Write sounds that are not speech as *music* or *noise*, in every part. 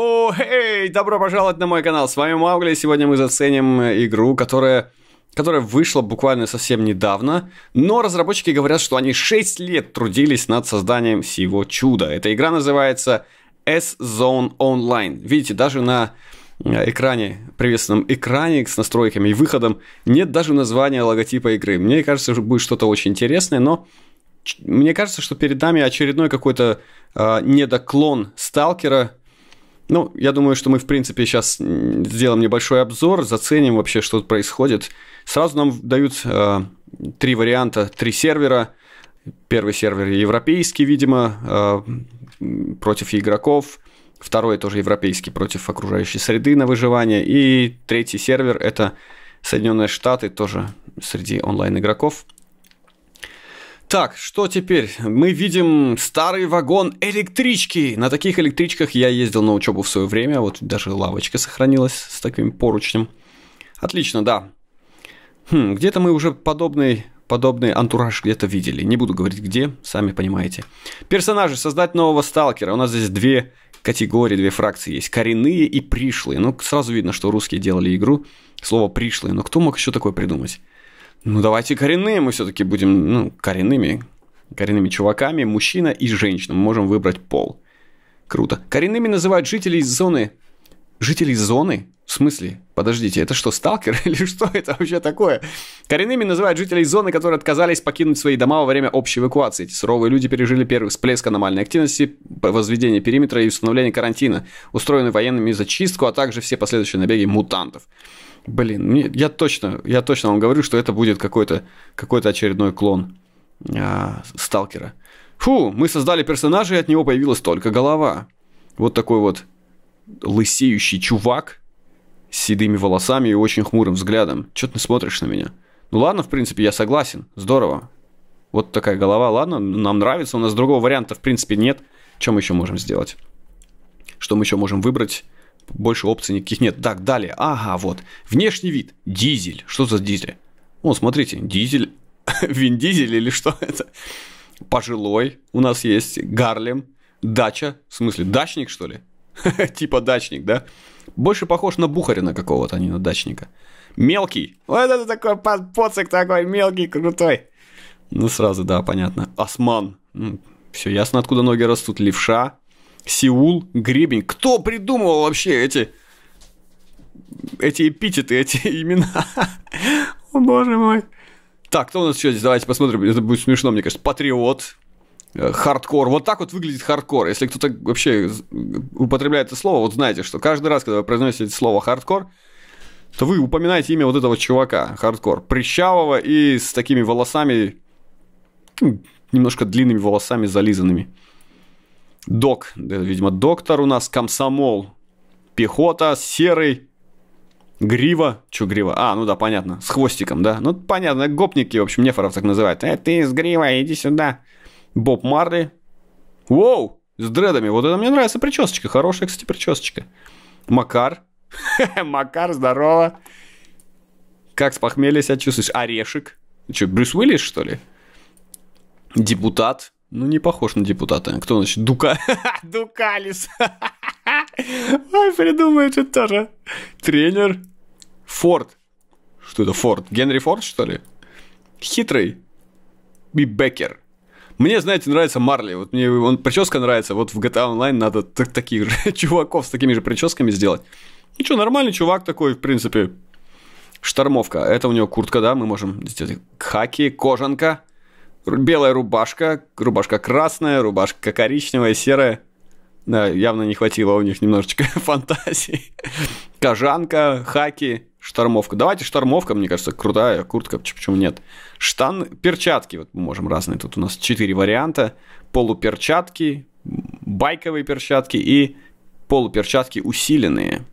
О, эй, добро пожаловать на мой канал, с вами Маугли, сегодня мы заценим игру, которая которая вышла буквально совсем недавно, но разработчики говорят, что они 6 лет трудились над созданием всего чуда. Эта игра называется S-Zone Online. Видите, даже на э, экране, приветственном экране с настройками и выходом нет даже названия логотипа игры. Мне кажется, что будет что-то очень интересное, но мне кажется, что перед нами очередной какой-то э, недоклон Сталкера – ну, я думаю, что мы, в принципе, сейчас сделаем небольшой обзор, заценим вообще, что тут происходит. Сразу нам дают э, три варианта, три сервера. Первый сервер европейский, видимо, э, против игроков. Второй тоже европейский против окружающей среды на выживание. И третий сервер это Соединенные Штаты, тоже среди онлайн-игроков. Так, что теперь? Мы видим старый вагон электрички. На таких электричках я ездил на учебу в свое время. Вот даже лавочка сохранилась с таким поручнем. Отлично, да. Хм, где-то мы уже подобный, подобный антураж где-то видели. Не буду говорить где, сами понимаете. Персонажи. Создать нового сталкера. У нас здесь две категории, две фракции есть. Коренные и пришлые. Ну, сразу видно, что русские делали игру. Слово пришлые. Но кто мог еще такое придумать? ну давайте коренные мы все-таки будем, ну, коренными, коренными чуваками, мужчина и женщина, мы можем выбрать пол. Круто. Коренными называют жителей зоны. Жителей зоны? В смысле? Подождите, это что, сталкер *laughs* или что это вообще такое? Коренными называют жителей зоны, которые отказались покинуть свои дома во время общей эвакуации. Эти суровые люди пережили первый всплеск аномальной активности, возведение периметра и установление карантина, устроенный военными зачистку, а также все последующие набеги мутантов. Блин, мне, я точно, я точно вам говорю, что это будет какой-то какой очередной клон а, Сталкера. Фу, мы создали персонажа, и от него появилась только голова. Вот такой вот лысеющий чувак с седыми волосами и очень хмурым взглядом. Чё ты смотришь на меня? Ну ладно, в принципе, я согласен. Здорово. Вот такая голова, ладно, нам нравится. У нас другого варианта, в принципе, нет. Чем мы еще можем сделать? Что мы еще можем выбрать? больше опций никаких нет. Так, далее. Ага, вот. Внешний вид. Дизель. Что за дизель? Вон, смотрите, дизель. *laughs* Вин дизель или что это? Пожилой у нас есть. Гарлем. Дача. В смысле, дачник, что ли? *laughs* типа дачник, да? Больше похож на Бухарина какого-то, а не на дачника. Мелкий. Вот это такой поцик такой мелкий, крутой. Ну, сразу, да, понятно. Осман. Ну, Все ясно, откуда ноги растут. Левша. Сеул, гребень. Кто придумал вообще эти, эти эпитеты, эти *laughs* имена? О, боже мой. Так, кто у нас еще здесь? Давайте посмотрим. Это будет смешно, мне кажется. Патриот. Э, хардкор. Вот так вот выглядит хардкор. Если кто-то вообще э, употребляет это слово, вот знаете, что каждый раз, когда вы произносите слово хардкор, то вы упоминаете имя вот этого чувака, хардкор, прищавого и с такими волосами, ну, немножко длинными волосами зализанными. Док, видимо, доктор у нас, комсомол, пехота, серый, грива. Чё грива? А, ну да, понятно, с хвостиком, да? Ну, понятно, гопники, в общем, нефоров так называют. Э, ты с грива, иди сюда. Боб Марли. Воу, с дредами. Вот это мне нравится причесочка, хорошая, кстати, причесочка. Макар. *laughs* Макар, здорово. Как с похмелья себя чувствуешь? Орешек. Че, Брюс Уиллис, что ли? Депутат. Ну, не похож на депутата. Кто значит? Дука... *laughs* Дукалис. *laughs* Ай придумает это тоже. Тренер. Форд. Что это Форд? Генри Форд, что ли? Хитрый. И Беккер. Мне, знаете, нравится Марли. Вот мне он прическа нравится. Вот в GTA Online а надо так, таких же *laughs* чуваков с такими же прическами сделать. Ну что, нормальный чувак такой, в принципе. Штормовка. Это у него куртка, да? Мы можем сделать хаки, кожанка белая рубашка, рубашка красная, рубашка коричневая, серая. Да, явно не хватило у них немножечко *laughs* фантазии. Кожанка, хаки, штормовка. Давайте штормовка, мне кажется, крутая куртка, почему нет. Штан, перчатки, вот мы можем разные. Тут у нас четыре варианта. Полуперчатки, байковые перчатки и полуперчатки усиленные.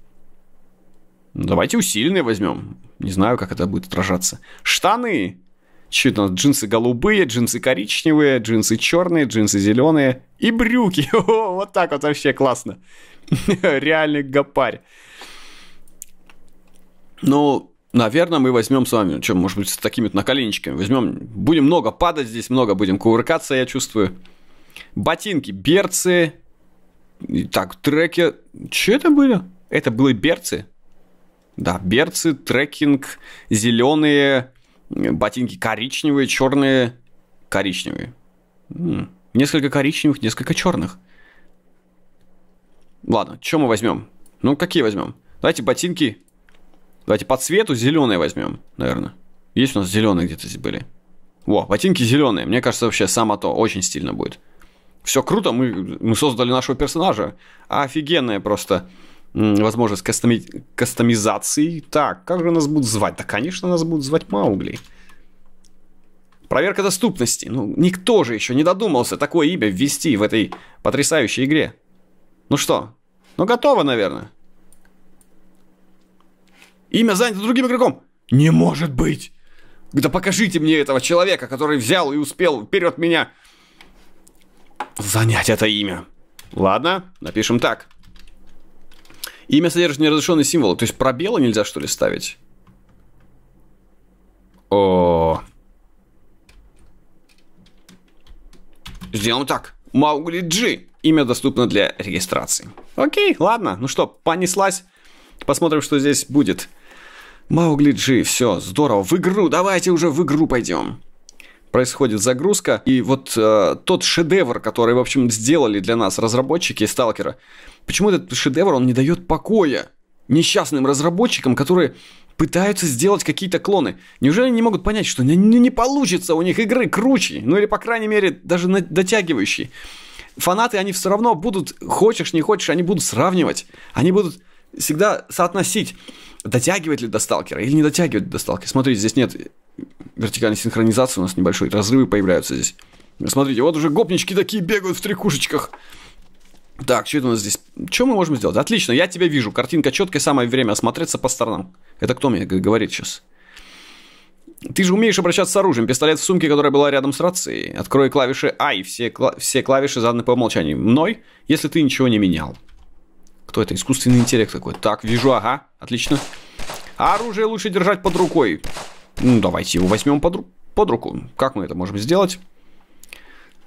Давайте усиленные возьмем. Не знаю, как это будет отражаться. Штаны чуть это Джинсы голубые, джинсы коричневые, джинсы черные, джинсы зеленые и брюки. *laughs* О, вот так вот вообще классно. *laughs* Реальный гопарь. Ну, наверное, мы возьмем с вами, что, может быть, с такими то наколенничками возьмем. Будем много падать здесь, много будем кувыркаться, я чувствую. Ботинки, берцы. Так, треки. Что это были? Это были берцы? Да, берцы, трекинг, зеленые, Ботинки коричневые, черные, коричневые. М-м. Несколько коричневых, несколько черных. Ладно, что мы возьмем? Ну, какие возьмем? Давайте ботинки. Давайте по цвету зеленые возьмем, наверное. Есть у нас зеленые где-то здесь были. Во, ботинки зеленые. Мне кажется, вообще само то очень стильно будет. Все круто, мы, мы создали нашего персонажа. Офигенное просто возможность кастоми... кастомизации. Так, как же нас будут звать? Да, конечно, нас будут звать Маугли. Проверка доступности. Ну, никто же еще не додумался такое имя ввести в этой потрясающей игре. Ну что? Ну, готово, наверное. Имя занято другим игроком. Не может быть! Да покажите мне этого человека, который взял и успел вперед меня занять это имя. Ладно, напишем так. Имя содержит неразрешенный символ, То есть пробелы нельзя, что ли, ставить? О. Сделаем так. Маугли Джи. Имя доступно для регистрации. Окей, ладно. Ну что, понеслась. Посмотрим, что здесь будет. Маугли Джи, все, здорово. В игру, давайте уже в игру пойдем происходит загрузка. И вот э, тот шедевр, который, в общем, сделали для нас разработчики Сталкера, почему этот шедевр, он не дает покоя несчастным разработчикам, которые пытаются сделать какие-то клоны. Неужели они не могут понять, что не, не получится у них игры круче, ну или, по крайней мере, даже на, дотягивающие? Фанаты, они все равно будут, хочешь, не хочешь, они будут сравнивать. Они будут всегда соотносить, дотягивает ли до сталкера или не дотягивает до сталкера. Смотрите, здесь нет вертикальной синхронизации у нас небольшие разрывы появляются здесь. Смотрите, вот уже гопнички такие бегают в трикушечках. Так, что это у нас здесь? Что мы можем сделать? Отлично, я тебя вижу. Картинка четкая, самое время осмотреться по сторонам. Это кто мне говорит сейчас? Ты же умеешь обращаться с оружием. Пистолет в сумке, которая была рядом с рацией. Открой клавиши А и все, кла все клавиши заданы по умолчанию. Мной, если ты ничего не менял. Кто это? Искусственный интеллект такой. Так, вижу, ага, отлично. А оружие лучше держать под рукой. Ну, давайте его возьмем под, под руку. Как мы это можем сделать?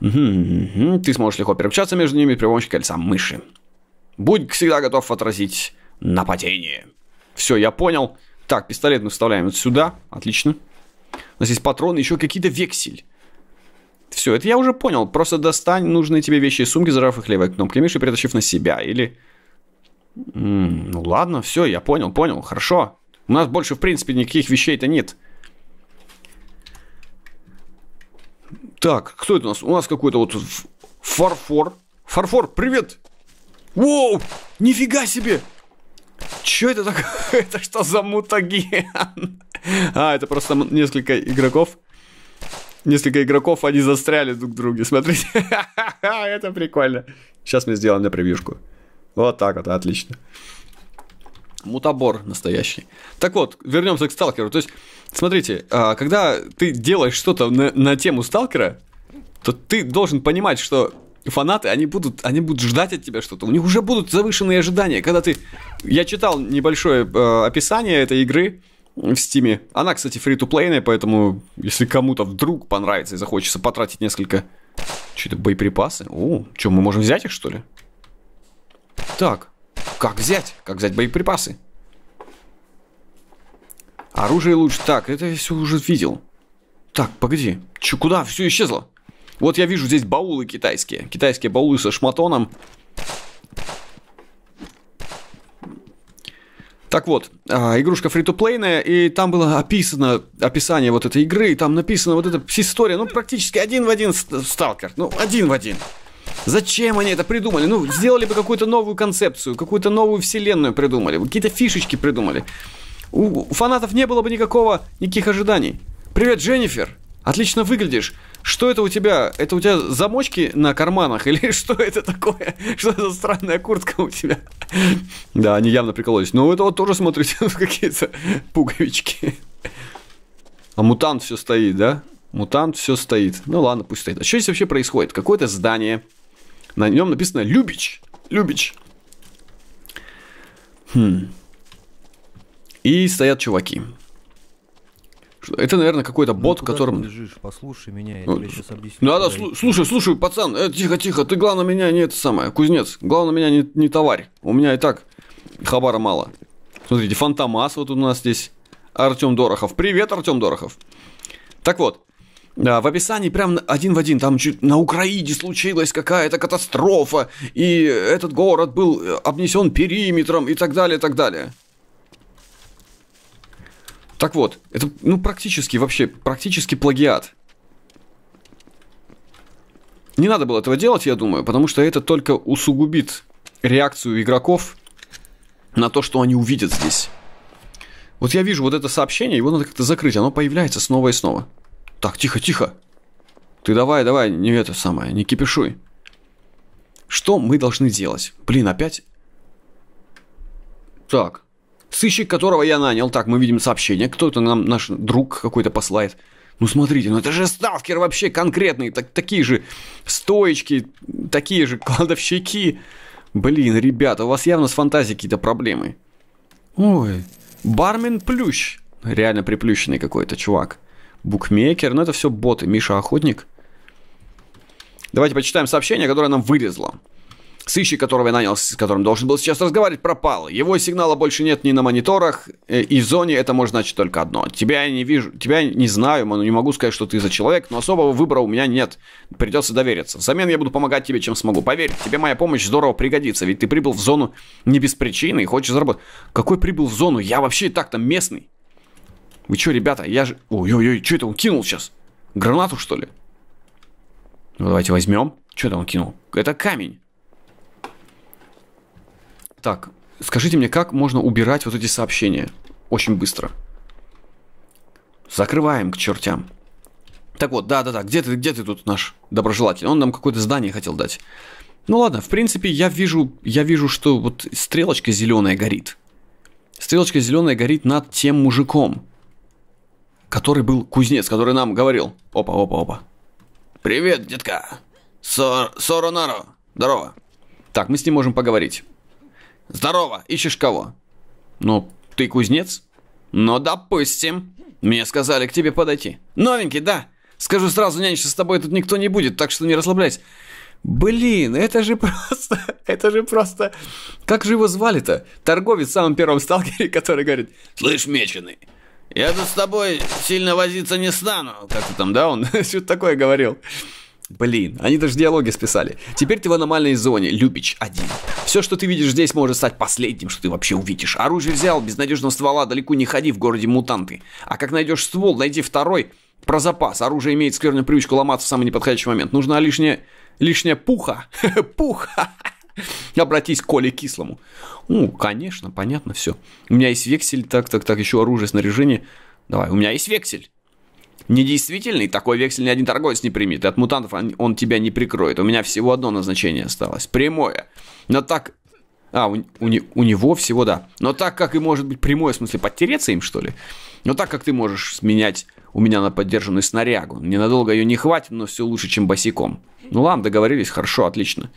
Угу, угу. Ты сможешь легко перемещаться между ними при помощи кольца мыши. Будь всегда готов отразить нападение. Все, я понял. Так, пистолет мы вставляем вот сюда. Отлично. У нас есть патроны, еще какие-то вексель. Все, это я уже понял. Просто достань нужные тебе вещи из сумки, зарав их левой кнопкой мыши, притащив на себя. Или... М -м, ну ладно, все, я понял, понял, хорошо. У нас больше, в принципе, никаких вещей-то нет. Так, кто это у нас? У нас какой-то вот фарфор. Фарфор, привет! Воу! Нифига себе! Чё это такое? *laughs* это что за мутаген? а, это просто несколько игроков. Несколько игроков, они застряли друг в друге. Смотрите. *laughs* это прикольно. Сейчас мы сделаем на превьюшку. Вот так вот, отлично. Мутабор настоящий. Так вот, вернемся к сталкеру. То есть Смотрите, а, когда ты делаешь что-то на, на тему сталкера, то ты должен понимать, что фанаты, они будут, они будут ждать от тебя что-то. У них уже будут завышенные ожидания. Когда ты... Я читал небольшое э, описание этой игры в Стиме. Она, кстати, фри ту поэтому если кому-то вдруг понравится и захочется потратить несколько... Что-то боеприпасы? О, что, мы можем взять их, что ли? Так, как взять? Как взять боеприпасы? Оружие лучше Так, это я все уже видел. Так, погоди. Че, куда? Все исчезло. Вот я вижу здесь баулы китайские. Китайские баулы со шматоном. Так вот, а, игрушка фритуплейная, и там было описано описание вот этой игры, и там написано вот эта история, ну, практически один в один сталкер, ну, один в один. Зачем они это придумали? Ну, сделали бы какую-то новую концепцию, какую-то новую вселенную придумали, какие-то фишечки придумали. У фанатов не было бы никакого, никаких ожиданий. Привет, Дженнифер. Отлично выглядишь. Что это у тебя? Это у тебя замочки на карманах? Или *laughs* что это такое? Что это за странная куртка у тебя? Да, они явно прикололись. Но ну, это вот тоже, смотрите, *laughs* какие-то пуговички. А мутант все стоит, да? Мутант все стоит. Ну ладно, пусть стоит. А что здесь вообще происходит? Какое-то здание. На нем написано Любич. Любич. Хм. И стоят чуваки. Это, наверное, какой-то ну, бот, ну, которым... Ты бежишь? Послушай меня, я ну, тебе сейчас объясню. Ну, надо, сл- слушай, слушай, пацан, э, тихо, тихо, ты главное меня не это самое, кузнец, главное меня не, не товарь, у меня и так хабара мало. Смотрите, Фантомас вот у нас здесь, Артем Дорохов. Привет, Артем Дорохов. Так вот, да, в описании прям один в один, там чуть на Украине случилась какая-то катастрофа, и этот город был э, обнесен периметром и так далее, и так далее. Так вот, это ну, практически вообще, практически плагиат. Не надо было этого делать, я думаю, потому что это только усугубит реакцию игроков на то, что они увидят здесь. Вот я вижу вот это сообщение, его надо как-то закрыть, оно появляется снова и снова. Так, тихо, тихо. Ты давай, давай, не это самое, не кипишуй. Что мы должны делать? Блин, опять? Так. Сыщик, которого я нанял, так, мы видим сообщение, кто-то нам, наш друг какой-то послает. Ну смотрите, ну это же сталкер вообще конкретный, так, такие же стоечки, такие же кладовщики. Блин, ребята, у вас явно с фантазией какие-то проблемы. Ой, бармен Плющ, реально приплющенный какой-то чувак. Букмекер, ну это все боты, Миша Охотник. Давайте почитаем сообщение, которое нам вырезло. Сыщик, которого я нанял, с которым должен был сейчас разговаривать, пропал. Его сигнала больше нет ни на мониторах, э, и в зоне это может значить только одно. Тебя я не вижу, тебя я не знаю, не могу сказать, что ты за человек, но особого выбора у меня нет. Придется довериться. Взамен я буду помогать тебе, чем смогу. Поверь, тебе моя помощь здорово пригодится, ведь ты прибыл в зону не без причины и хочешь заработать. Какой прибыл в зону? Я вообще и так-то местный. Вы что, ребята, я же... Ой-ой-ой, что это он кинул сейчас? Гранату, что ли? Ну, давайте возьмем. Что это он кинул? Это камень. Так, скажите мне, как можно убирать вот эти сообщения? Очень быстро. Закрываем к чертям. Так вот, да-да-да, где ты, где ты тут наш доброжелатель? Он нам какое-то здание хотел дать. Ну ладно, в принципе, я вижу, я вижу, что вот стрелочка зеленая горит. Стрелочка зеленая горит над тем мужиком, который был кузнец, который нам говорил. Опа, опа, опа. Привет, детка. Сор... Соронаро. Здорово. Так, мы с ним можем поговорить. «Здорово, ищешь кого?» «Ну, ты кузнец?» «Ну, допустим. Мне сказали к тебе подойти». «Новенький, да. Скажу сразу, нянчиться с тобой тут никто не будет, так что не расслабляйся». Блин, это же *laughs* просто, это же просто... Как же его звали-то? Торговец в самом первом сталкере, *laughs* который говорит, «Слышь, меченый, я тут с тобой сильно возиться не стану». Как-то там, да, он что-то *laughs* такое говорил. Блин, они даже диалоги списали. Теперь ты в аномальной зоне, Любич, один. Все, что ты видишь здесь, может стать последним, что ты вообще увидишь. Оружие взял, безнадежного ствола, далеко не ходи, в городе мутанты. А как найдешь ствол, найди второй. Про запас. Оружие имеет скверную привычку ломаться в самый неподходящий момент. Нужна лишняя... лишняя пуха. *laughs* Пуха! Обратись к Коле Кислому. Ну, конечно, понятно, все. У меня есть вексель, так, так, так, еще оружие, снаряжение. Давай, у меня есть вексель недействительный, такой вексель ни один торговец не примет. И от мутантов он, он тебя не прикроет. У меня всего одно назначение осталось. Прямое. Но так... А, у, у, у него всего, да. Но так как и может быть прямое, в смысле, подтереться им, что ли? Но так как ты можешь сменять у меня на поддержанную снарягу. Ненадолго ее не хватит, но все лучше, чем босиком. Ну ладно, договорились, хорошо, отлично.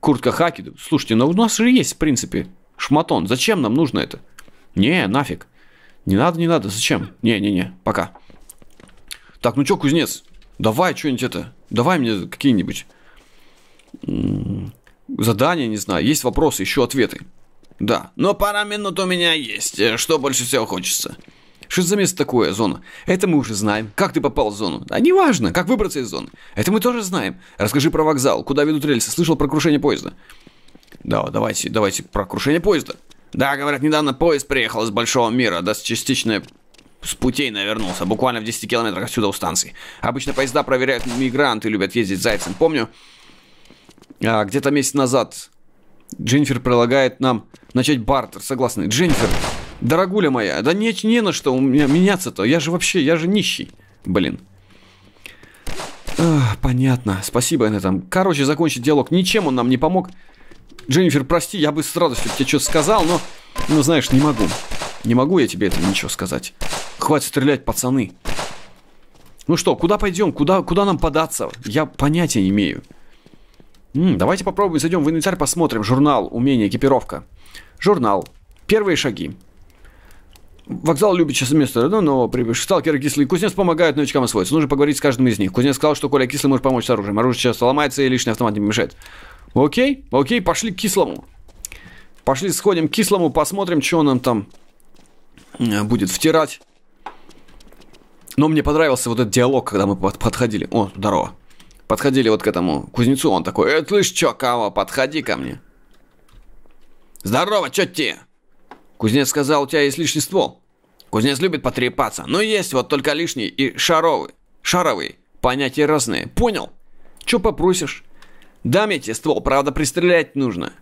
Куртка хаки. Слушайте, но у нас же есть, в принципе, шматон. Зачем нам нужно это? Не, нафиг. Не надо, не надо, зачем? Не-не-не, пока. Так, ну что, кузнец, давай что-нибудь это, давай мне какие-нибудь задания, не знаю, есть вопросы, еще ответы. Да, но пара минут у меня есть, э, что больше всего хочется. Что за место такое, зона? Это мы уже знаем. Как ты попал в зону? А неважно, как выбраться из зоны. Это мы тоже знаем. Расскажи про вокзал, куда ведут рельсы, слышал про крушение поезда. Да, давайте, давайте про крушение поезда. Да, говорят, недавно поезд приехал из Большого мира, да, с частичной с путей навернулся, буквально в 10 километрах отсюда у станции. Обычно поезда проверяют мигранты, любят ездить зайцем. Помню, а, где-то месяц назад Дженнифер предлагает нам начать бартер. Согласны? Дженнифер, дорогуля моя, да не, не на что у меня меняться-то. Я же вообще, я же нищий. Блин. Эх, а, понятно. Спасибо на этом. Короче, закончить диалог. Ничем он нам не помог. Дженнифер, прости, я бы с радостью тебе что-то сказал, но, ну, знаешь, не могу. Не могу я тебе это ничего сказать. Хватит стрелять, пацаны. Ну что, куда пойдем? Куда, куда нам податься? Я понятия не имею. М -м, давайте попробуем, зайдем в инвентарь, посмотрим. Журнал, умение, экипировка. Журнал. Первые шаги. Вокзал любит сейчас место, да, ну, но прибыв. Сталкер Кислый и Кузнец помогают новичкам освоиться. Нужно поговорить с каждым из них. Кузнец сказал, что Коля Кислый может помочь с оружием. Оружие сейчас ломается и лишний автомат не мешает. Окей, окей, пошли к Кислому. Пошли сходим к Кислому, посмотрим, что он нам там э, будет втирать. Но мне понравился вот этот диалог, когда мы подходили. О, здорово. Подходили вот к этому кузнецу, он такой, э, слышь, чё, кого, подходи ко мне. Здорово, чё те? Кузнец сказал, у тебя есть лишний ствол. Кузнец любит потрепаться, но есть вот только лишний и шаровый. Шаровый, понятия разные, понял? Чё попросишь? Дам я тебе ствол, правда, пристрелять нужно.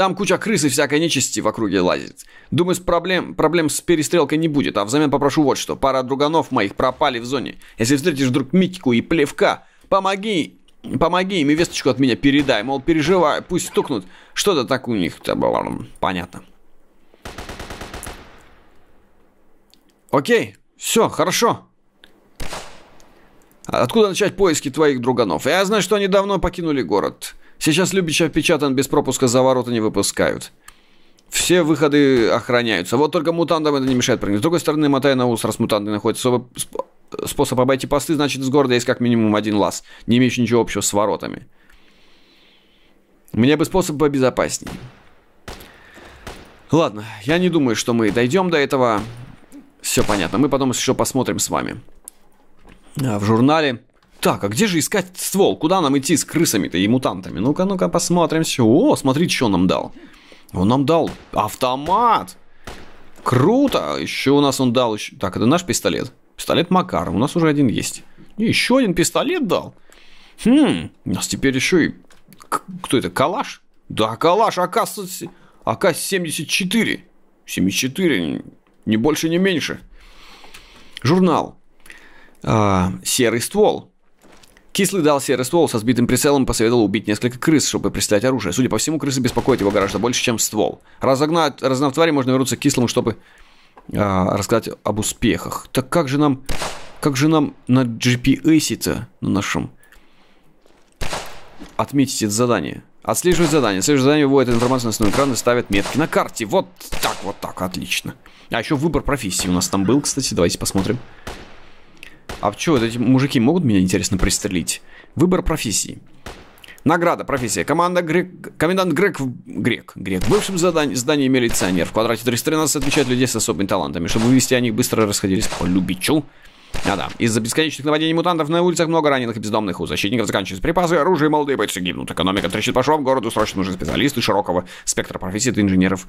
Там куча крыс и всякой нечисти в округе лазит. Думаю, с проблем, проблем с перестрелкой не будет, а взамен попрошу вот что. Пара друганов моих пропали в зоне. Если встретишь вдруг митику и Плевка, помоги Помоги им и весточку от меня передай, мол, переживай, пусть стукнут. Что-то так у них-то было, ну, понятно. Окей, все, хорошо. Откуда начать поиски твоих друганов? Я знаю, что они давно покинули город. Сейчас Любича впечатан без пропуска за ворота не выпускают. Все выходы охраняются. Вот только мутантам это не мешает прыгнуть. С другой стороны, мотая на ус, раз мутанты находят способ обойти посты, значит, с города есть как минимум один лаз, не имеющий ничего общего с воротами. Мне бы способ побезопаснее. Ладно, я не думаю, что мы дойдем до этого. Все понятно. Мы потом еще посмотрим с вами. А, в журнале так, а где же искать ствол? Куда нам идти с крысами-то и мутантами? Ну-ка, ну-ка, посмотрим все. О, смотрите, что он нам дал. Он нам дал автомат. Круто! Еще у нас он дал... Еще... Так, это наш пистолет. Пистолет Макаров. У нас уже один есть. еще один пистолет дал. Хм, у нас теперь еще и... Кто это? Калаш? Да, Калаш АК-74. АК 74. 74. Не больше, не меньше. Журнал. А, серый ствол. Кислый дал серый ствол со сбитым прицелом посоветовал убить несколько крыс, чтобы пристрелять оружие. Судя по всему, крысы беспокоят его гораздо больше, чем ствол. Разогнать, разогнав твари, можно вернуться к кислому, чтобы а, рассказать об успехах. Так как же нам... Как же нам на GPS-то на нашем отметить это задание? Отслеживать задание. Отслеживать задание выводит информацию на основной экран и ставит метки на карте. Вот так, вот так, отлично. А еще выбор профессии у нас там был, кстати. Давайте посмотрим. А что, эти мужики могут меня, интересно, пристрелить? Выбор профессии. Награда, профессия. Команда Грек... Комендант Грек... Грек. Грек. В бывшем задании, здании милиционер. В квадрате 313 отмечает людей с особыми талантами. Чтобы вывести о них быстро расходились по любичу. А да, из-за бесконечных нападений мутантов на улицах много раненых и бездомных. У защитников заканчиваются припасы, оружие, молодые бойцы гибнут. Экономика трещит по швам, городу срочно нужны специалисты широкого спектра профессий до инженеров,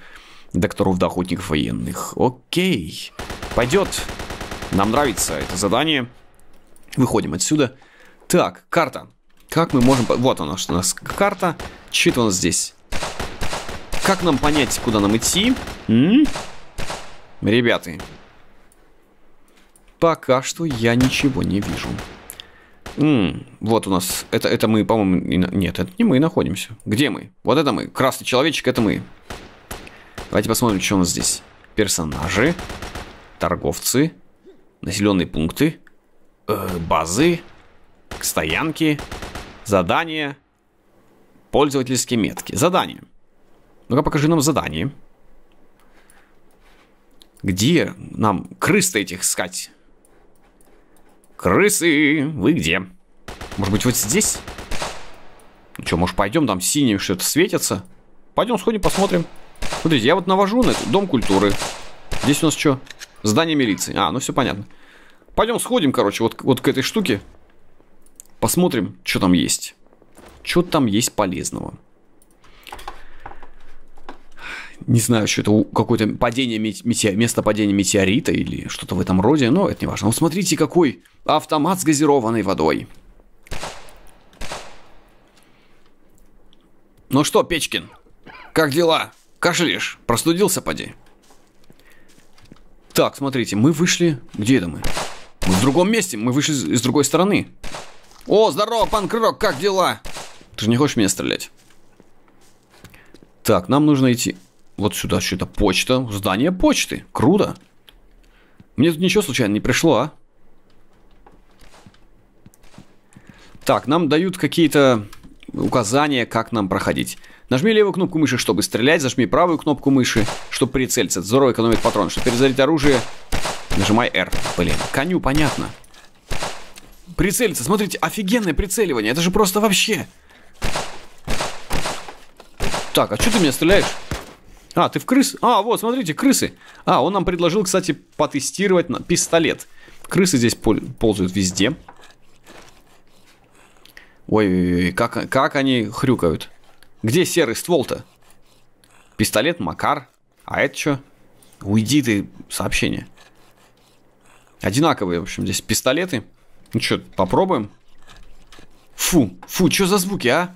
докторов, до охотников, военных. Окей. Пойдет. Нам нравится это задание. Выходим отсюда. Так, карта. Как мы можем... Вот она, что у нас карта. Чит у нас здесь. Как нам понять, куда нам идти? М? Ребята. Пока что я ничего не вижу. М вот у нас... Это, это мы, по-моему... Нет, это не мы находимся. Где мы? Вот это мы. Красный человечек, это мы. Давайте посмотрим, что у нас здесь. Персонажи. Торговцы. Населенные пункты. Э, базы, к стоянке, задание, пользовательские метки. Задание. Ну-ка покажи нам задание. Где нам крыс-то этих искать? Крысы, вы где? Может быть, вот здесь? Ну что, может, пойдем, там синим что-то светится? Пойдем, сходим, посмотрим. Смотрите, я вот навожу на этот дом культуры. Здесь у нас что? Здание милиции. А, ну все понятно. Пойдем сходим, короче, вот, вот к этой штуке. Посмотрим, что там есть. Что там есть полезного. Не знаю, что это какое-то падение метеорита, место падения метеорита или что-то в этом роде, но это не важно. Вот смотрите, какой автомат с газированной водой. Ну что, Печкин, как дела? Кашляешь? Простудился, поди? Так, смотрите, мы вышли... Где это мы? В другом месте. Мы вышли с другой стороны. О, здорово, пан Крырок, как дела? Ты же не хочешь меня стрелять? Так, нам нужно идти вот сюда. Что это? Почта. Здание почты. Круто. Мне тут ничего случайно не пришло, а? Так, нам дают какие-то указания, как нам проходить. Нажми левую кнопку мыши, чтобы стрелять, зажми правую кнопку мыши, чтобы прицелиться. Это здорово экономит патрон. Чтобы перезарядить оружие, Нажимай R. Блин, коню понятно. Прицелиться. Смотрите, офигенное прицеливание. Это же просто вообще. Так, а что ты меня стреляешь? А, ты в крыс? А, вот, смотрите, крысы. А, он нам предложил, кстати, потестировать на пистолет. Крысы здесь пол ползают везде. Ой, как, как они хрюкают. Где серый ствол-то? Пистолет, Макар. А это что? Уйди ты, сообщение. Одинаковые, в общем, здесь пистолеты. Ну что, попробуем? Фу, фу, что за звуки, а?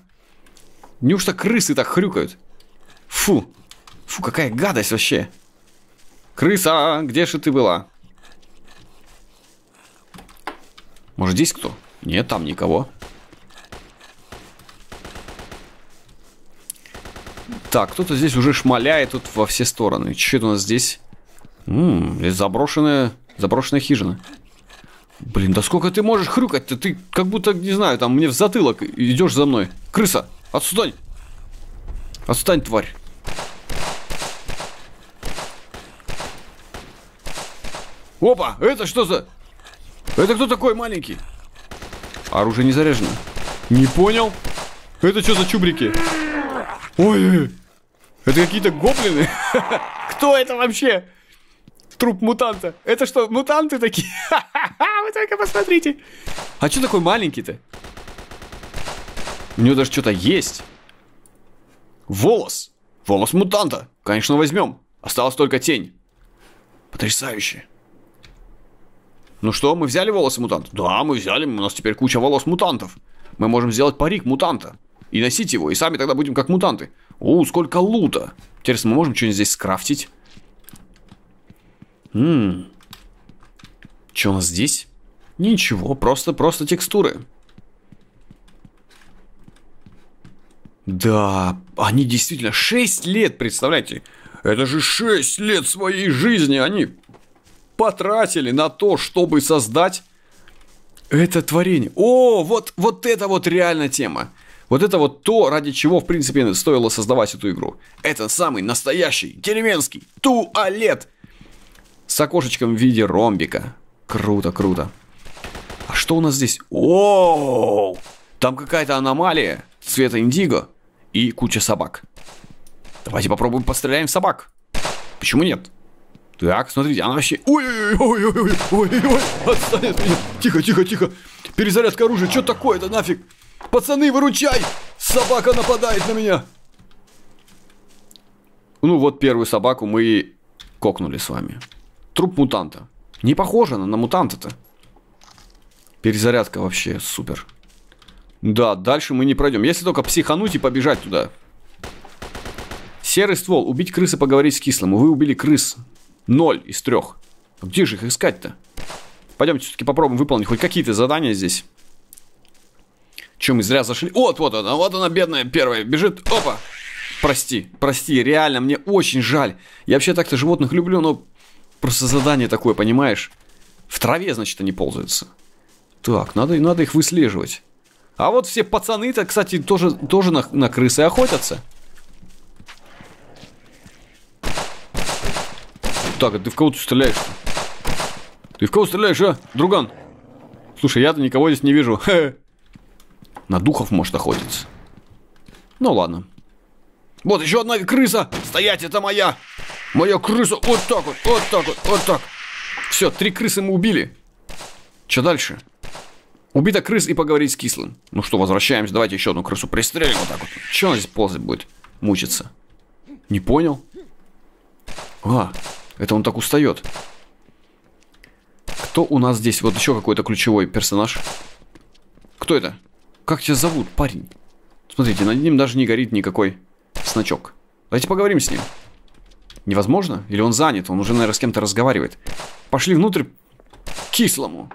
Неужто крысы так хрюкают? Фу, фу, какая гадость вообще. Крыса, где же ты была? Может, здесь кто? Нет, там никого. Так, кто-то здесь уже шмаляет тут во все стороны. Что это у нас здесь? Ммм, здесь заброшенная Заброшенная хижина. Блин, да сколько ты можешь хрюкать-то? Ты как будто, не знаю, там мне в затылок идешь за мной. Крыса, отстань! Отстань, тварь! Опа, это что за... Это кто такой маленький? Оружие не заряжено. Не понял? Это что за чубрики? Ой, это какие-то гоблины? *laughs* Кто это вообще? Труп мутанта. Это что, мутанты такие? *laughs* Вы только посмотрите. А что такой маленький-то? У него даже что-то есть. Волос. Волос мутанта. Конечно, возьмем. Осталась только тень. Потрясающе. Ну что, мы взяли волосы мутанта? Да, мы взяли, у нас теперь куча волос мутантов. Мы можем сделать парик мутанта. И носить его, и сами тогда будем как мутанты. О, сколько лута. Интересно, мы можем что-нибудь здесь скрафтить? Ммм. Что у нас здесь? Ничего, просто-просто текстуры. Да, они действительно 6 лет, представляете? Это же 6 лет своей жизни они потратили на то, чтобы создать это творение. О, вот, вот это вот реально тема. Вот это вот то, ради чего, в принципе, стоило создавать эту игру. Это самый настоящий деревенский туалет с окошечком в виде ромбика. Круто, круто. А что у нас здесь? О, Там какая-то аномалия цвета индиго и куча собак. Давайте попробуем постреляем в собак. Почему нет? Так, смотрите, она вообще... Ой-ой-ой-ой-ой-ой! Отстань от меня! Тихо-тихо-тихо! Перезарядка оружия, что такое-то нафиг? Пацаны, выручай! Собака нападает на меня! Ну вот первую собаку мы кокнули с вами. Труп мутанта. Не похоже на на мутанта-то. Перезарядка вообще супер. Да, дальше мы не пройдем. Если только психануть и побежать туда. Серый ствол. Убить крысы, поговорить с кислым. Вы убили крыс. Ноль из трех. А где же их искать-то? Пойдемте все-таки попробуем выполнить хоть какие-то задания здесь. Чем мы зря зашли? Вот, вот она, вот она, бедная первая. Бежит. Опа. Прости, прости, реально, мне очень жаль. Я вообще так-то животных люблю, но Просто задание такое, понимаешь? В траве, значит, они ползаются. Так, надо, надо их выслеживать. А вот все пацаны-то, кстати, тоже, тоже на, на крысы охотятся. Так, а ты в кого ты стреляешь? Ты в кого стреляешь, а, друган? Слушай, я-то никого здесь не вижу. *laughs* На духов может охотиться. Ну ладно. Вот еще одна крыса! Стоять, это моя! Моя крыса вот так вот, вот так вот, вот так. Все, три крысы мы убили. Что дальше? Убита крыс и поговорить с кислым. Ну что, возвращаемся, давайте еще одну крысу пристрелим вот так вот. Че она здесь ползать будет? Мучиться. Не понял? А, это он так устает. Кто у нас здесь? Вот еще какой-то ключевой персонаж. Кто это? Как тебя зовут, парень? Смотрите, над ним даже не горит никакой значок. Давайте поговорим с ним. Невозможно? Или он занят? Он уже, наверное, с кем-то разговаривает. Пошли внутрь кислому.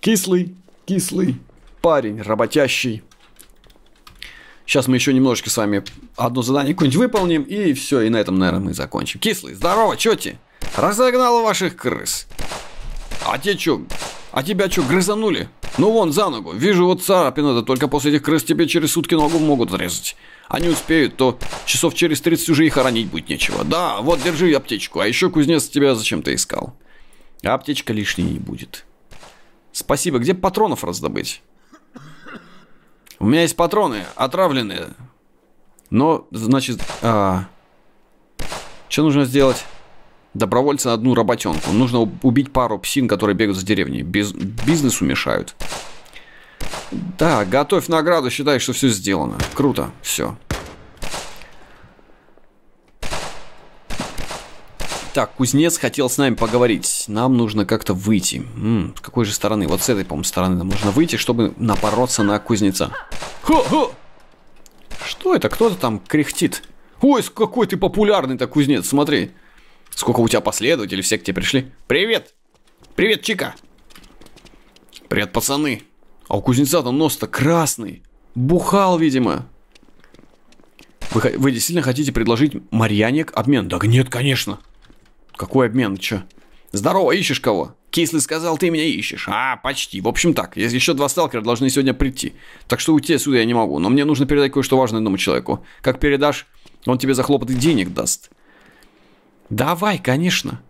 Кислый, кислый парень, работящий. Сейчас мы еще немножечко с вами одно задание какое-нибудь выполним, и все, и на этом, наверное, мы закончим. Кислый, здорово, чё ты? Разогнала ваших крыс. А те чё? А тебя чё, грызанули? Ну вон, за ногу. Вижу, вот царапина, да только после этих крыс тебе через сутки ногу могут резать. Они успеют, то часов через 30 уже и хоронить будет нечего. Да, вот, держи аптечку. А еще кузнец тебя зачем-то искал. аптечка лишней не будет. Спасибо. Где патронов раздобыть? У меня есть патроны, отравленные. Но, значит... А... Что нужно сделать? Добровольца на одну работенку. Нужно убить пару псин, которые бегают за деревней. Без... Бизнесу мешают. Да, готовь награду, считай, что все сделано. Круто, все. Так, кузнец хотел с нами поговорить. Нам нужно как-то выйти. М -м, с какой же стороны? Вот с этой, по-моему, стороны нам нужно выйти, чтобы напороться на кузнеца. Хо -хо! Что это? Кто-то там кряхтит. Ой, какой ты популярный-то кузнец, смотри. Сколько у тебя последователей, все к тебе пришли. Привет! Привет, Чика! Привет, пацаны! А у кузнеца-то нос-то красный. Бухал, видимо. Вы, вы действительно хотите предложить Марьяне обмен? Да нет, конечно. Какой обмен? Че? Здорово, ищешь кого? Кислый сказал, ты меня ищешь. А, почти. В общем так, еще два сталкера должны сегодня прийти. Так что уйти отсюда я не могу, но мне нужно передать кое-что важное одному человеку. Как передашь, он тебе за хлопоты денег даст. Давай, конечно.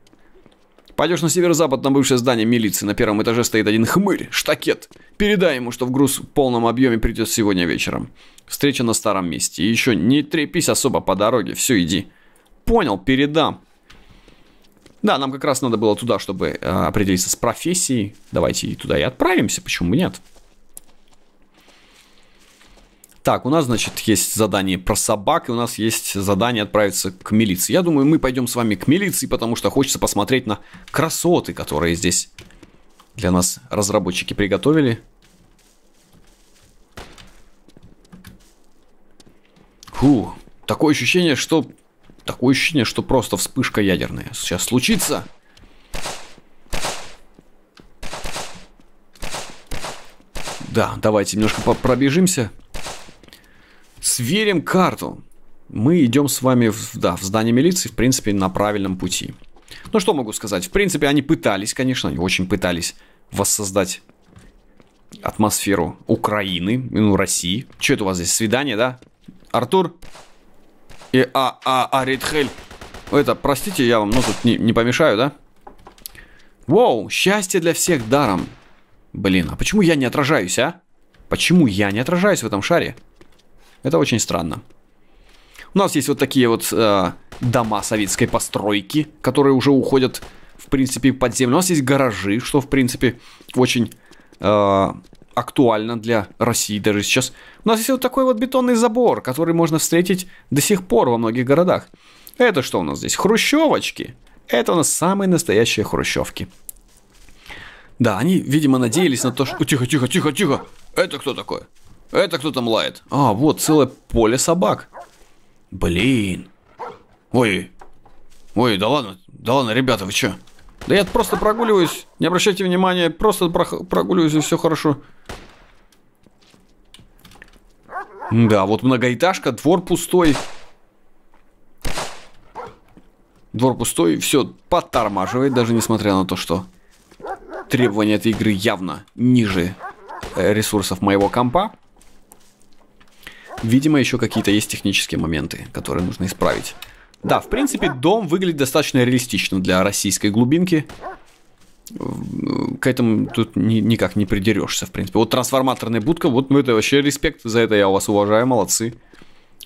Пойдешь на северо-запад на бывшее здание милиции. На первом этаже стоит один хмырь, штакет. Передай ему, что в груз в полном объеме придет сегодня вечером. Встреча на старом месте. И еще не трепись особо по дороге. Все, иди. Понял, передам. Да, нам как раз надо было туда, чтобы э, определиться с профессией. Давайте и туда и отправимся, почему бы нет? Так, у нас, значит, есть задание про собак, и у нас есть задание отправиться к милиции. Я думаю, мы пойдем с вами к милиции, потому что хочется посмотреть на красоты, которые здесь для нас разработчики приготовили. Фу, такое ощущение, что... Такое ощущение, что просто вспышка ядерная. Сейчас случится. Да, давайте немножко пробежимся. Сверим карту. Мы идем с вами в, да, в здание милиции, в принципе, на правильном пути. Ну, что могу сказать? В принципе, они пытались, конечно, они очень пытались воссоздать атмосферу Украины, ну, России. Что это у вас здесь? Свидание, да? Артур? И а, а, а, Ридхель. Это, простите, я вам, ну, тут не, не помешаю, да? Воу, счастье для всех даром. Блин, а почему я не отражаюсь, а? Почему я не отражаюсь в этом шаре? Это очень странно. У нас есть вот такие вот э, дома советской постройки, которые уже уходят, в принципе, под землю. У нас есть гаражи, что, в принципе, очень э, актуально для России даже сейчас. У нас есть вот такой вот бетонный забор, который можно встретить до сих пор во многих городах. Это что у нас здесь? Хрущевочки. Это у нас самые настоящие хрущевки. Да, они, видимо, надеялись на то, что... Тихо, тихо, тихо, тихо. Это кто такой? Это кто там лает? А, вот целое поле собак. Блин. Ой. Ой, да ладно. Да ладно, ребята, вы чё? Да я просто прогуливаюсь. Не обращайте внимания. Просто про прогуливаюсь и все хорошо. Да, вот многоэтажка, двор пустой. Двор пустой, все подтормаживает, даже несмотря на то, что требования этой игры явно ниже э, ресурсов моего компа. Видимо, еще какие-то есть технические моменты, которые нужно исправить. Да, в принципе, дом выглядит достаточно реалистично для российской глубинки. К этому тут ни, никак не придерешься, в принципе. Вот трансформаторная будка, вот ну, это вообще респект, за это я вас уважаю, молодцы.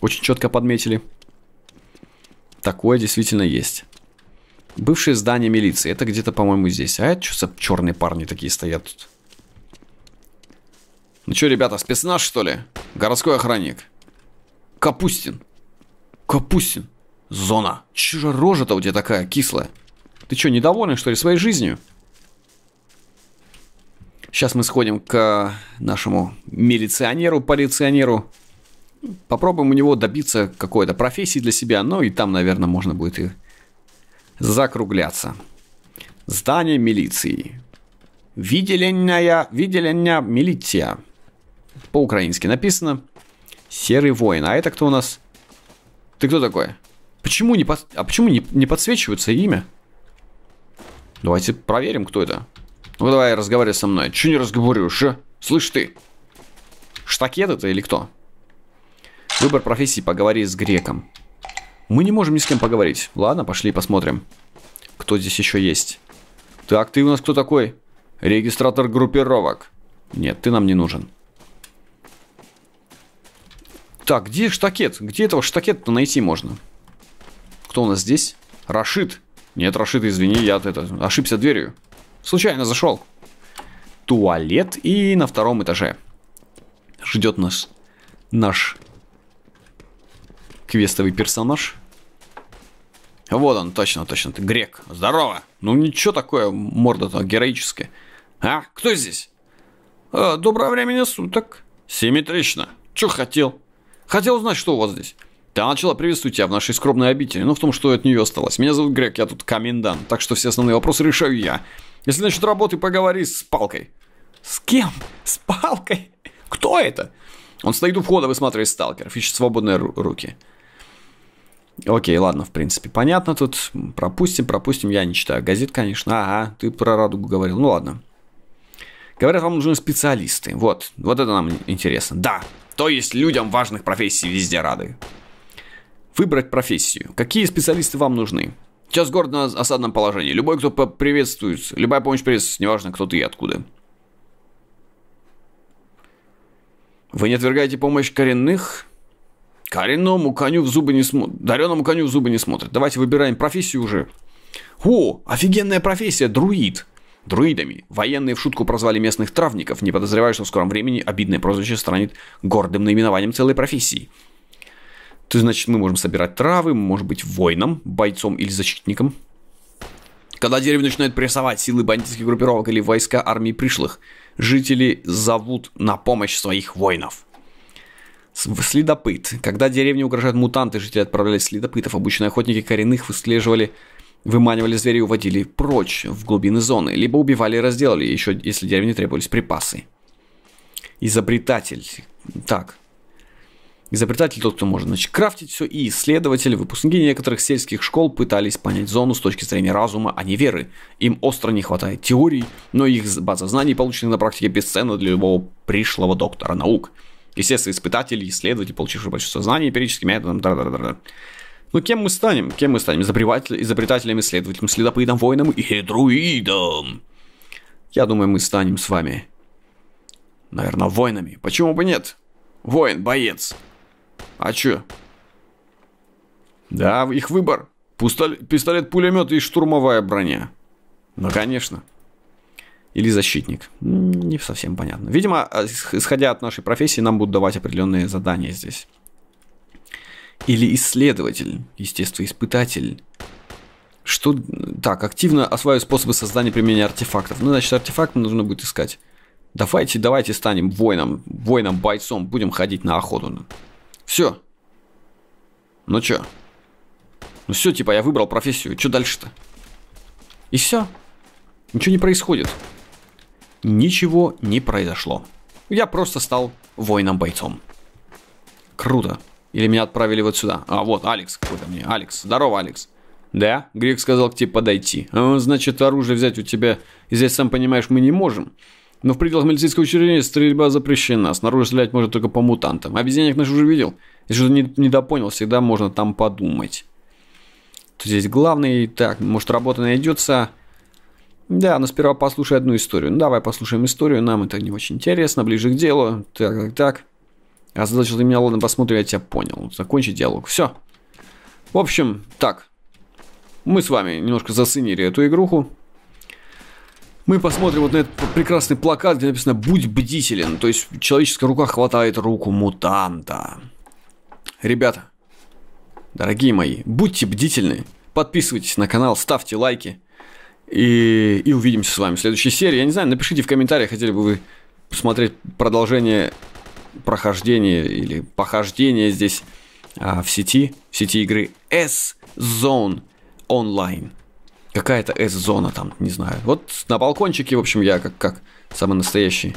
Очень четко подметили. Такое действительно есть. Бывшее здание милиции, это где-то, по-моему, здесь. А это что за черные парни такие стоят тут? Ну что, ребята, спецназ, что ли? Городской охранник. Капустин. Капустин. Зона. Че же рожа-то у тебя такая кислая? Ты что, недоволен, что ли, своей жизнью? Сейчас мы сходим к э, нашему милиционеру, полиционеру. Попробуем у него добиться какой-то профессии для себя. Ну и там, наверное, можно будет и закругляться. Здание милиции. Виделенная, виделенная милиция. По-украински написано. Серый воин. А это кто у нас? Ты кто такой? Почему не, под... а почему не, не подсвечивается имя? Давайте проверим, кто это. Ну давай разговаривай со мной. Че не разговоришь, а? Слышь ты. Штакет это или кто? Выбор профессии поговори с греком. Мы не можем ни с кем поговорить. Ладно, пошли посмотрим. Кто здесь еще есть? Так, ты у нас кто такой? Регистратор группировок. Нет, ты нам не нужен. Так, где штакет? Где этого штакета-то найти можно? Кто у нас здесь? Рашид. Нет, Рашид, извини, я это, ошибся дверью. Случайно зашел. Туалет и на втором этаже. Ждет нас наш квестовый персонаж. Вот он, точно, точно, ты грек. Здорово. Ну ничего такое, морда-то героическая. А, кто здесь? А, э, доброго времени суток. Симметрично. Че хотел? Хотел узнать, что у вас здесь. Ты начала приветствовать тебя в нашей скромной обители, но ну, в том, что от нее осталось. Меня зовут Грег, я тут комендант, так что все основные вопросы решаю я. Если насчет работы, поговори с палкой. С кем? С палкой? Кто это? Он стоит у входа, высматривает сталкеров, ищет свободные руки. Окей, ладно, в принципе, понятно тут. Пропустим, пропустим, я не читаю газет, конечно. Ага, ты про радугу говорил, ну ладно. Говорят, вам нужны специалисты. Вот, вот это нам интересно. Да, то есть людям важных профессий везде рады. Выбрать профессию. Какие специалисты вам нужны? Сейчас город на осадном положении. Любой, кто приветствуется, любая помощь приветствуется, неважно, кто ты и откуда. Вы не отвергаете помощь коренных? Коренному коню в зубы не смотрят. Дареному коню в зубы не смотрят. Давайте выбираем профессию уже. О, офигенная профессия, друид друидами. Военные в шутку прозвали местных травников, не подозревая, что в скором времени обидное прозвище станет гордым наименованием целой профессии. То значит, мы можем собирать травы, мы можем быть воином, бойцом или защитником. Когда деревья начинают прессовать силы бандитских группировок или войска армии пришлых, жители зовут на помощь своих воинов. Следопыт. Когда деревне угрожают мутанты, жители отправлялись следопытов. Обычные охотники коренных выслеживали выманивали зверей, и уводили прочь в глубины зоны, либо убивали и разделали, еще если деревне требовались припасы. Изобретатель. Так. Изобретатель тот, кто может значит, крафтить все, и исследователи, выпускники некоторых сельских школ пытались понять зону с точки зрения разума, а не веры. Им остро не хватает теорий, но их база знаний, полученных на практике, бесценна для любого пришлого доктора наук. Естественно, испытатели, исследователи, получившие большинство знаний, периодически методом, да да да ну кем мы станем? Кем мы станем? Изобретатель, изобретателем, исследователем, следопытом, воином и друидом. Я думаю, мы станем с вами. Наверное, воинами. Почему бы нет? Воин, боец. А чё? Да, их выбор. Пустоль... Пистолет, пулемет и штурмовая броня. Ну, конечно. Или защитник. Не совсем понятно. Видимо, а, исходя от нашей профессии, нам будут давать определенные задания здесь или исследователь, естественно, испытатель. Что... Так, активно осваиваю способы создания применения артефактов. Ну, значит, артефакт нужно будет искать. Давайте, давайте станем воином, воином-бойцом. Будем ходить на охоту. Все. Ну чё? Ну все, типа, я выбрал профессию. Что дальше-то? И все. Ничего не происходит. Ничего не произошло. Я просто стал воином-бойцом. Круто. Или меня отправили вот сюда? А, вот, Алекс какой-то мне. Алекс. Здорово, Алекс. Да? Грек сказал к тебе подойти. А, значит, оружие взять у тебя... И здесь, сам понимаешь, мы не можем. Но в пределах милицейского учреждения стрельба запрещена. Снаружи стрелять можно только по мутантам. Обезьянник а наш уже видел. Если что-то не, недопонял, всегда можно там подумать. Тут здесь главный. Так, может, работа найдется... Да, но сперва послушай одну историю. Ну, давай послушаем историю, нам это не очень интересно, ближе к делу. Так, так, так. Озадачил ты меня, ладно, посмотрим, я тебя понял. Закончи диалог. Все. В общем, так. Мы с вами немножко засынили эту игруху. Мы посмотрим вот на этот прекрасный плакат, где написано «Будь бдителен». То есть человеческая рука хватает руку мутанта. Ребята, дорогие мои, будьте бдительны. Подписывайтесь на канал, ставьте лайки. И, и увидимся с вами в следующей серии. Я не знаю, напишите в комментариях, хотели бы вы посмотреть продолжение прохождение или похождение здесь а, в сети, в сети игры S-Zone Online. Какая-то S-зона там, не знаю. Вот на балкончике, в общем, я как, как самый настоящий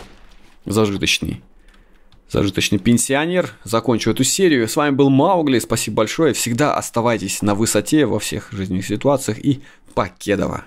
зажиточный. Зажиточный пенсионер. Закончу эту серию. С вами был Маугли. Спасибо большое. Всегда оставайтесь на высоте во всех жизненных ситуациях. И покедово.